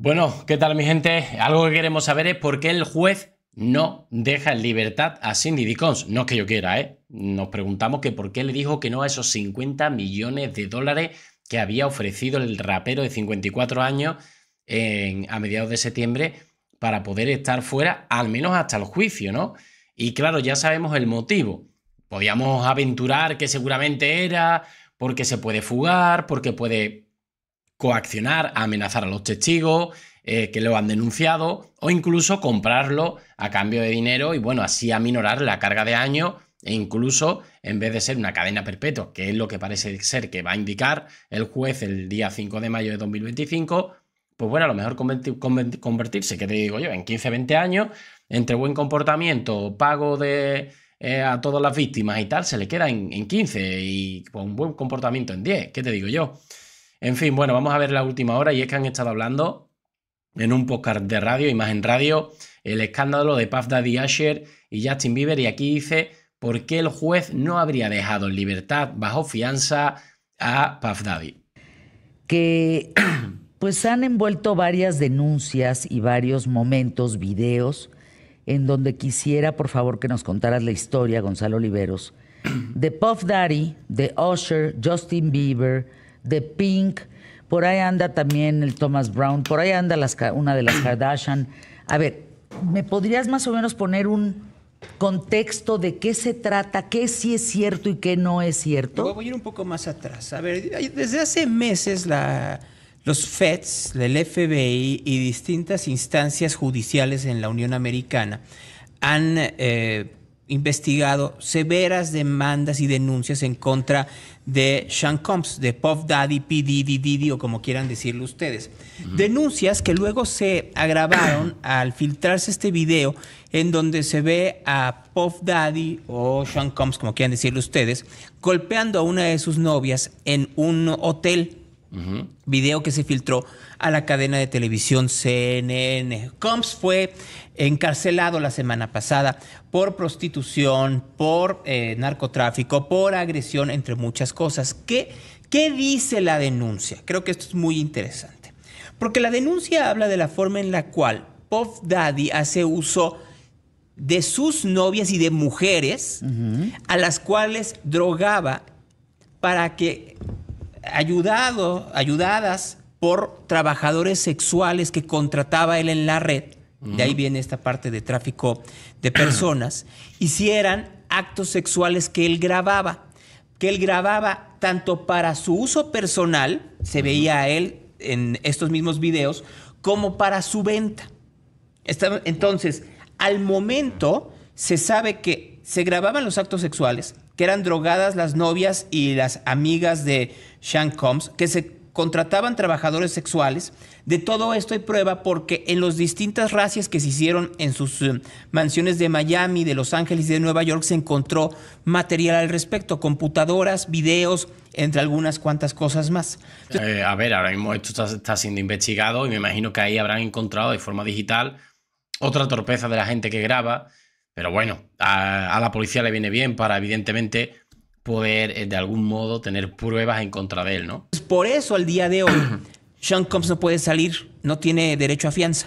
Bueno, ¿qué tal mi gente? Algo que queremos saber es por qué el juez no deja en libertad a Cindy Dicons. No es que yo quiera, ¿eh? Nos preguntamos que por qué le dijo que no a esos 50 millones de dólares que había ofrecido el rapero de 54 años a mediados de septiembre para poder estar fuera, al menos hasta el juicio, ¿no? Y claro, ya sabemos el motivo. Podíamos aventurar que seguramente era porque se puede fugar, porque puede coaccionar, amenazar a los testigos eh, que lo han denunciado o incluso comprarlo a cambio de dinero y bueno, así aminorar la carga de año e incluso en vez de ser una cadena perpetua, que es lo que parece ser que va a indicar el juez el día 5 de mayo de 2025, pues bueno, a lo mejor convertirse, que te digo yo, en 15, 20 años, entre buen comportamiento, pago de, eh, a todas las víctimas y tal, se le queda en, 15 y con buen comportamiento en 10, ¿qué te digo yo? En fin, bueno, vamos a ver la última hora y es que han estado hablando en un podcast de radio, Imagen Radio, el escándalo de Puff Daddy Asher y Justin Bieber y aquí dice por qué el juez no habría dejado en libertad bajo fianza a Puff Daddy. Que pues han envuelto varias denuncias y varios momentos, videos, en donde quisiera por favor que nos contaras la historia, Gonzalo Oliveros, de Puff Daddy, de Usher, Justin Bieber, de Pink, por ahí anda también el Thomas Brown, por ahí anda una de las Kardashian. A ver, ¿me podrías más o menos poner un contexto de qué se trata, qué sí es cierto y qué no es cierto? Voy a ir un poco más atrás. A ver, desde hace meses los FEDs, el FBI y distintas instancias judiciales en la Unión Americana han eh, investigado severas demandas y denuncias en contra de Sean Combs, de Puff Daddy, P. Diddy, o como quieran decirlo ustedes. Denuncias que luego se agravaron al filtrarse este video en donde se ve a Puff Daddy o Sean Combs, como quieran decirlo ustedes, golpeando a una de sus novias en un hotel Video que se filtró a la cadena de televisión CNN. Combs fue encarcelado la semana pasada por prostitución, por eh, narcotráfico, por agresión, entre muchas cosas. ¿Qué, ¿Qué dice la denuncia? Creo que esto es muy interesante. Porque la denuncia habla de la forma en la cual Pop Daddy hace uso de sus novias y de mujeres a las cuales drogaba para que ayudado, ayudadas por trabajadores sexuales que contrataba él en la red. De ahí viene esta parte de tráfico de personas. Hicieran actos sexuales que él grababa, que él grababa tanto para su uso personal, se veía a él en estos mismos videos, como para su venta. Entonces, al momento se sabe que se grababan los actos sexuales, que eran drogadas las novias y las amigas de Sean Combs, que se contrataban trabajadores sexuales. De todo esto hay prueba porque en las distintas racias que se hicieron en sus eh, mansiones de Miami, de Los Ángeles y de Nueva York se encontró material al respecto, computadoras, videos, entre algunas cuantas cosas más. Eh, a ver, ahora mismo esto está, está siendo investigado y me imagino que ahí habrán encontrado de forma digital otra torpeza de la gente que graba pero bueno, a, la policía le viene bien para, evidentemente, poder eh, de algún modo tener pruebas en contra de él, ¿no? Por eso al día de hoy, Sean Combs no puede salir, no tiene derecho a fianza,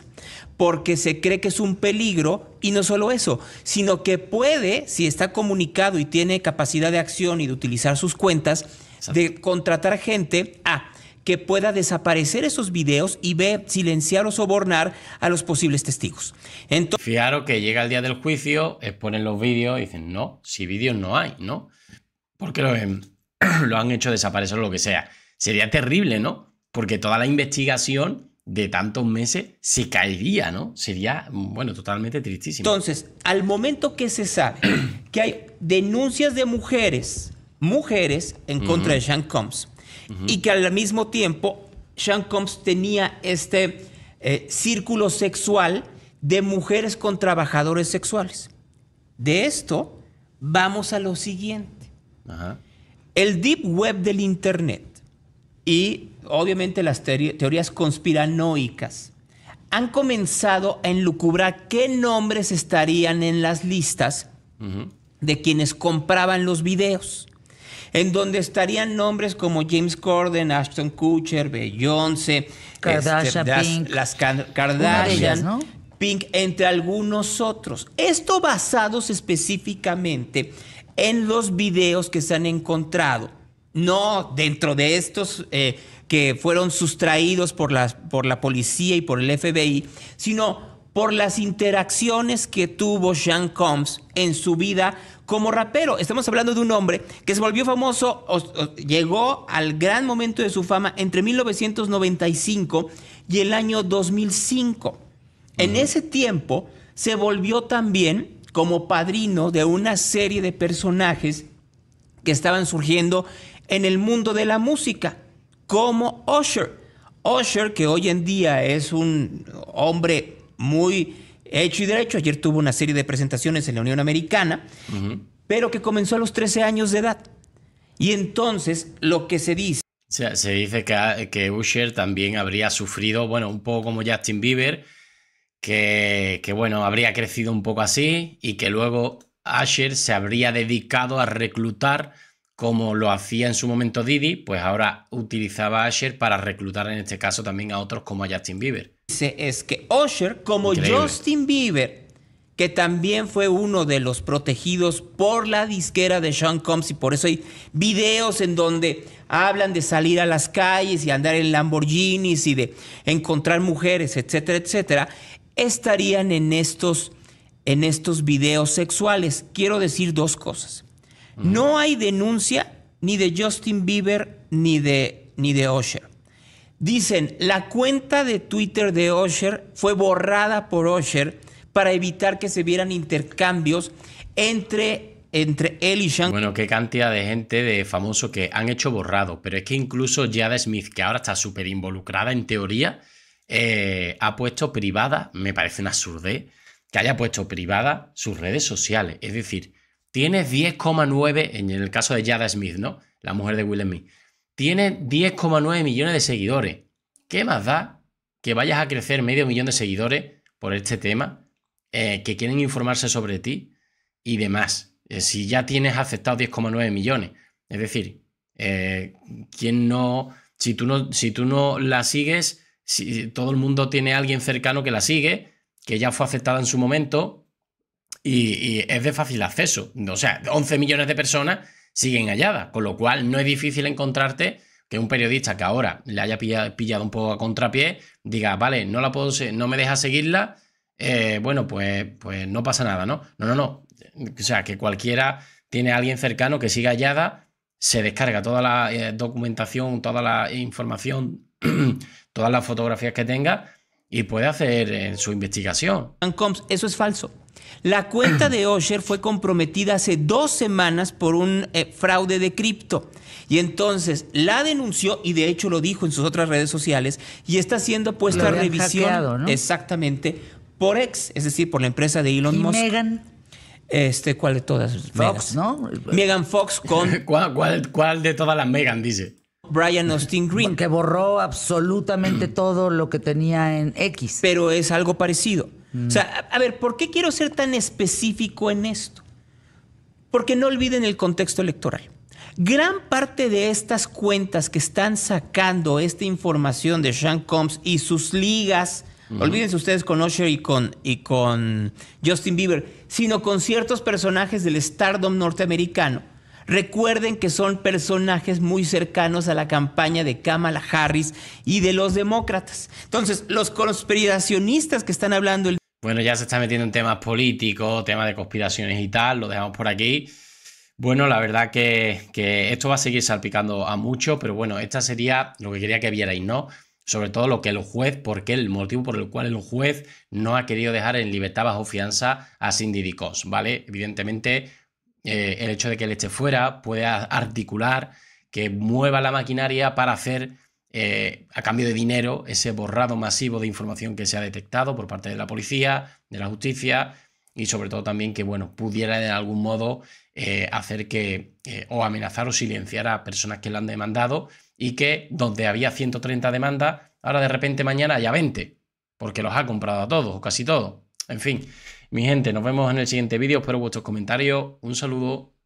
porque se cree que es un peligro y no solo eso, sino que puede, si está comunicado y tiene capacidad de acción y de utilizar sus cuentas, de contratar gente a que pueda desaparecer esos videos y ve silenciar o sobornar a los posibles testigos. Entonces, Fijaros que llega el día del juicio, exponen eh, los vídeos y dicen, no, si vídeos no hay, ¿no? Porque lo, em, lo han hecho desaparecer o lo que sea. Sería terrible, ¿no? Porque toda la investigación de tantos meses se caería, ¿no? Sería, bueno, totalmente tristísimo. Entonces, al momento que se sabe que hay denuncias de mujeres, mujeres en contra de Sean Combs, y que al mismo tiempo Sean Combs tenía este eh, círculo sexual de mujeres con trabajadores sexuales. De esto vamos a lo siguiente. El deep web del Internet y obviamente las teorías conspiranoicas han comenzado a enlucubrar qué nombres estarían en las listas de quienes compraban los videos en donde estarían nombres como James Corden, Ashton Kutcher, Beyoncé, Kardashian, este, Pink, las, Kardashian, Pink, entre algunos otros. Esto basados específicamente en los videos que se han encontrado, no dentro de estos eh, que fueron sustraídos por por la policía y por el FBI, sino por las interacciones que tuvo Sean Combs en su vida como rapero. Estamos hablando de un hombre que se volvió famoso, o, llegó al gran momento de su fama entre 1995 y el año 2005. En ese tiempo se volvió también como padrino de una serie de personajes que estaban surgiendo en el mundo de la música, como Usher. Usher, que hoy en día es un hombre muy hecho y derecho. Ayer tuvo una serie de presentaciones en la Unión Americana, pero que comenzó a los 13 años de edad. Y entonces lo que se dice... Se, dice que, ah, que Usher también habría sufrido, bueno, un poco como Justin Bieber, que, que bueno, habría crecido un poco así y que luego Usher se habría dedicado a reclutar como lo hacía en su momento Didi, pues ahora utilizaba a Asher para reclutar en este caso también a otros como a Justin Bieber. Dice es que Usher, como Justin Bieber, que también fue uno de los protegidos por la disquera de Sean Combs y por eso hay videos en donde hablan de salir a las calles y andar en Lamborghinis y de encontrar mujeres, etcétera, etcétera, estarían en estos en estos videos sexuales. Quiero decir dos cosas. No hay denuncia ni de Justin Bieber ni de, ni de Usher. Dicen, la cuenta de Twitter de Osher fue borrada por Osher para evitar que se vieran intercambios entre, entre él y Bueno, qué cantidad de gente de famoso que han hecho borrado, pero es que incluso Jada Smith, que ahora está súper involucrada en teoría, eh, ha puesto privada, me parece una absurdez, que haya puesto privada sus redes sociales. Es decir, Tienes 10,9, en el caso de Yada Smith, ¿no? La mujer de Will Smith. Tienes 10,9 millones de seguidores. ¿Qué más da que vayas a crecer medio millón de seguidores por este tema? Eh, que quieren informarse sobre ti y demás. Eh, si ya tienes aceptado 10,9 millones. Es decir, eh, ¿quién no si, tú no, si tú no la sigues, si todo el mundo tiene a alguien cercano que la sigue, que ya fue aceptada en su momento, y, es de fácil acceso. O sea, 11 millones de personas siguen halladas, con lo cual no es difícil encontrarte que un periodista que ahora le haya pillado, un poco a contrapié diga, vale, no la puedo, no me deja seguirla, eh, bueno, pues, pues no pasa nada, ¿no? No, no, no. O sea, que cualquiera tiene a alguien cercano que siga hallada, se descarga toda la eh, documentación, toda la información, todas las fotografías que tenga y puede hacer eh, su investigación. eso es falso. La cuenta de Osher fue comprometida hace dos semanas por un eh, fraude de cripto. Y entonces la denunció, y de hecho lo dijo en sus otras redes sociales, y está siendo puesta a revisión exactamente por ex, es decir, por la empresa de Elon ¿Y Megan? Este, ¿cuál de todas? Fox, ¿no? Megan Fox con. ¿Cuál, cuál de todas las Megan dice? Brian Austin Green. Que borró absolutamente todo lo que tenía en X. Pero es algo parecido. Mm. O sea, a, ver, ¿por qué quiero ser tan específico en esto? Porque no olviden el contexto electoral. Gran parte de estas cuentas que están sacando esta información de Sean Combs y sus ligas, olvídense ustedes con Osher y con, y con Justin Bieber, sino con ciertos personajes del stardom norteamericano. Recuerden que son personajes muy cercanos a la campaña de Kamala Harris y de los demócratas. Entonces, los conspiracionistas que están hablando el bueno, ya se está metiendo en temas políticos, temas de conspiraciones y tal, lo dejamos por aquí. Bueno, la verdad que, esto va a seguir salpicando a muchos, pero bueno, esta sería lo que quería que vierais, ¿no? sobre todo lo que el juez, porque el motivo por el cual el juez no ha querido dejar en libertad bajo fianza a Cindy ¿vale? Evidentemente, eh, el hecho de que él esté fuera puede articular que mueva la maquinaria para hacer eh, a cambio de dinero ese borrado masivo de información que se ha detectado por parte de la policía, de la justicia y sobre todo también que, bueno, pudiera de algún modo eh, hacer que eh, o amenazar o silenciar a personas que lo han demandado y que donde había 130 demandas, ahora de repente mañana haya 20, porque los ha comprado a todos o casi todos. En fin, mi gente, nos vemos en el siguiente vídeo, espero vuestros comentarios, un saludo.